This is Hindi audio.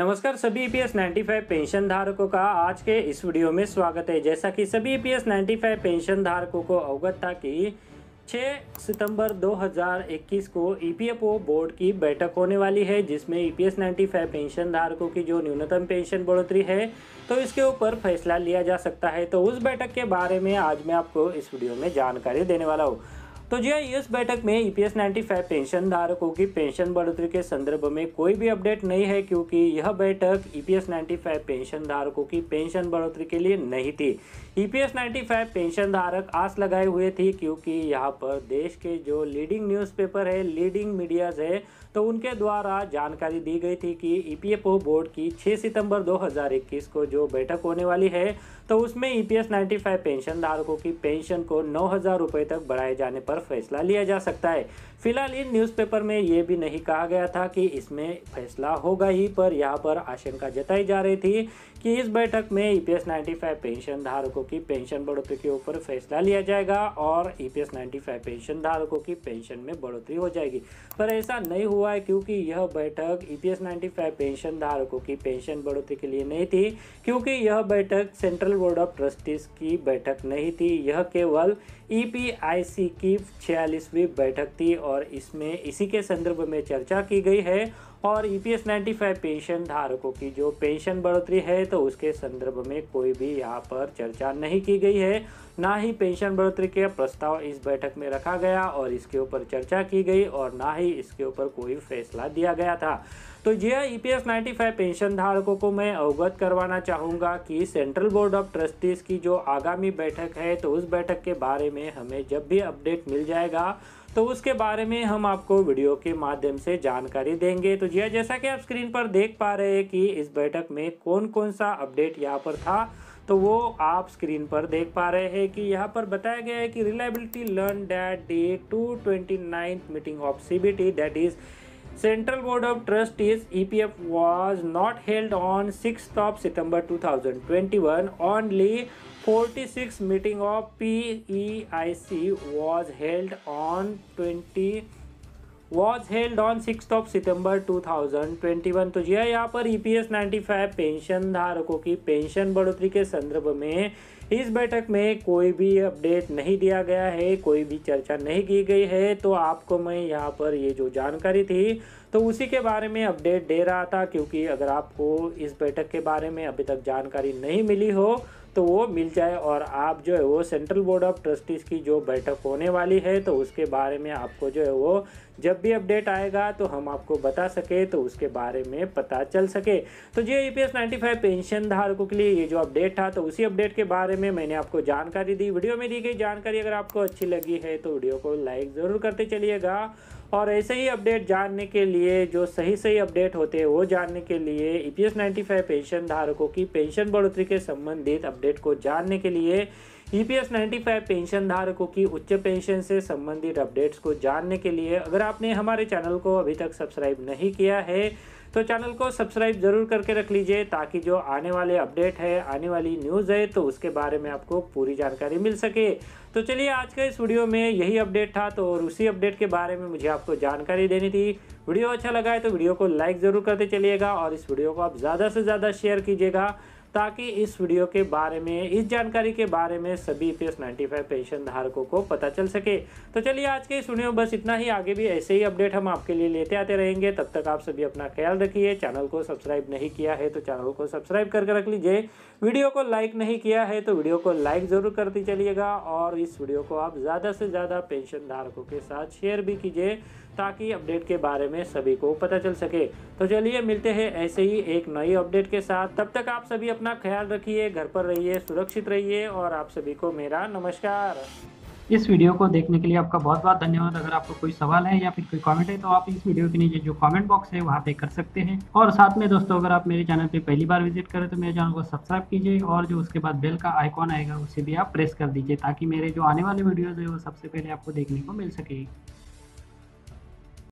नमस्कार सभी ई e 95 पेंशन धारकों का आज के इस वीडियो में स्वागत है जैसा कि सभी ई e 95 पेंशन धारकों को अवगत था कि 6 सितंबर 2021 को ई e बोर्ड की बैठक होने वाली है जिसमें ई 95 पेंशन धारकों की जो न्यूनतम पेंशन बढ़ोतरी है तो इसके ऊपर फैसला लिया जा सकता है तो उस बैठक के बारे में आज मैं आपको इस वीडियो में जानकारी देने वाला हूँ तो जी हाँ इस बैठक में ईपीएस e 95 पेंशन धारकों की पेंशन बढ़ोतरी के संदर्भ में कोई भी अपडेट नहीं है क्योंकि यह बैठक ईपीएस e 95 पेंशन धारकों की पेंशन बढ़ोतरी के लिए नहीं थी ईपीएस e 95 पेंशन धारक आस लगाए हुए थी क्योंकि यहाँ पर देश के जो लीडिंग न्यूज़पेपर है लीडिंग मीडियाज है तो उनके द्वारा जानकारी दी गई थी कि ओ बोर्ड की 6 सितंबर 2021 को जो बैठक होने वाली है तो उसमें नाइन्टी 95 पेंशन धारकों की पेंशन को नौ हज़ार तक बढ़ाए जाने पर पर फैसला लिया जा सकता है फिलहाल इन न्यूज़पेपर में ये भी नहीं कहा गया था कि इसमें फैसला होगा ही पर यहाँ पर आशंका जताई जा रही थी कि इस बैठक में ई e पी पेंशन धारकों की पेंशन बढ़ोतरी के ऊपर फैसला लिया जाएगा और ई e पी पेंशन धारकों की पेंशन में बढ़ोतरी हो जाएगी पर ऐसा नहीं हुआ है क्योंकि यह बैठक ई e पी पेंशन धारकों की पेंशन बढ़ोतरी के लिए नहीं थी क्योंकि यह बैठक सेंट्रल बोर्ड ऑफ ट्रस्टीज की बैठक नहीं थी यह केवल ई की छियालीसवीं बैठक थी और इसमें इसी के संदर्भ में चर्चा की गई है और E P S ninety five pension धारकों की जो पेंशन बढ़ोतरी है तो उसके संदर्भ में कोई भी यहाँ पर चर्चा नहीं की गई है ना ही पेंशन बढ़ोतरी के प्रस्ताव इस बैठक में रखा गया और इसके ऊपर चर्चा की गई और ना ही इसके ऊपर कोई फैसला दिया गया था तो यह E P S ninety five pension धारकों को मैं अवगत करवाना चाहूँगा कि सेंट्रल बोर्ड ऑफ ट्रस्टीज़ की जो आगामी बैठक है तो उस बैठक के बारे में हमें जब भी अपडेट मिल जाएगा तो उसके बारे में हम आपको वीडियो के माध्यम से जानकारी देंगे तो जी हाँ, जैसा कि आप स्क्रीन पर देख पा रहे हैं कि इस बैठक में कौन कौन सा अपडेट यहाँ पर था तो वो आप स्क्रीन पर देख पा रहे हैं कि यहाँ पर बताया गया है कि reliability learn that day two twenty meeting of C B T that is Central Board of Trustees EPF was not held on 6th of September 2021. Only 46 meeting of PEIC was held on 20. Was held on six of सितंबर 2021 तो यह हाँ, यहाँ पर ईपीएस 95 पेंशन धारकों की पेंशन बढ़ोतरी के संदर्भ में इस बैठक में कोई भी अपडेट नहीं दिया गया है कोई भी चर्चा नहीं की गई है तो आपको मैं यहाँ पर ये जो जानकारी थी तो उसी के बारे में अपडेट दे रहा था क्योंकि अगर आपको इस बैठक के बारे में अभी तक जानकारी नहीं मिली हो तो वो मिल जाए और आप जो है वो सेंट्रल बोर्ड ऑफ ट्रस्टीज़ की जो बैठक होने वाली है तो उसके बारे में आपको जो है वो जब भी अपडेट आएगा तो हम आपको बता सके तो उसके बारे में पता चल सके तो G E P S ninety five pension धारकों के लिए ये जो अपडेट था तो उसी अपडेट के बारे में मैंने आपको जानकारी दी वीडियो में दी गई जानकारी अगर आपको अच्छी लगी है तो वीडियो को लाइक ज़रूर करते चलिएगा और ऐसे ही अपडेट जानने के लिए जो सही सही अपडेट होते हैं वो जानने के लिए E P S ninety five pension धारकों की पेंशन बढ़ोतरी के संबंधित अपडेट को जानने के लिए E P S ninety five pension धारकों की उच्च पेंशन से संबंधित अपडेट्स को जानने के लिए अगर आपने हमारे चैनल को अभी तक सब्सक्राइब नहीं किया है तो चैनल को सब्सक्राइब ज़रूर करके रख लीजिए ताकि जो आने वाले अपडेट है आने वाली न्यूज़ है तो उसके बारे में आपको पूरी जानकारी मिल सके तो चलिए आज का इस वीडियो में यही अपडेट था तो और उसी अपडेट के बारे में मुझे आपको जानकारी देनी थी वीडियो अच्छा लगा है तो वीडियो को लाइक ज़रूर करते चलिएगा और इस वीडियो को आप ज़्यादा से ज़्यादा शेयर कीजिएगा ताकि इस वीडियो के बारे में इस जानकारी के बारे में सभी पी एस पेंशन धारकों को पता चल सके तो चलिए आज के इस वीडियो में बस इतना ही आगे भी ऐसे ही अपडेट हम आपके लिए लेते आते रहेंगे तब तक आप सभी अपना ख्याल रखिए चैनल को सब्सक्राइब नहीं किया है तो चैनल को सब्सक्राइब करके रख लीजिए वीडियो को लाइक नहीं किया है तो वीडियो को लाइक ज़रूर करती चलिएगा और इस वीडियो को आप ज़्यादा से ज़्यादा पेंशन धारकों के साथ शेयर भी कीजिए ताकि अपडेट के बारे में सभी को पता चल सके तो चलिए मिलते हैं ऐसे ही एक नई अपडेट के साथ तब तक आप सभी अपना ख्याल रखिए घर पर रहिए सुरक्षित रहिए और आप सभी को मेरा नमस्कार इस वीडियो को देखने के लिए आपका बहुत बहुत धन्यवाद अगर आपको कोई सवाल है या फिर कोई कमेंट है तो आप इस वीडियो के नीचे जो कमेंट बॉक्स है वहाँ पे कर सकते हैं और साथ में दोस्तों अगर आप मेरे चैनल पे पहली बार विजिट करें तो मेरे चैनल को सब्सक्राइब कीजिए और जो उसके बाद बेल का आइकॉन आएगा उसे भी आप प्रेस कर दीजिए ताकि मेरे जो आने वाले वीडियोज़ है वो सबसे पहले आपको देखने को मिल सके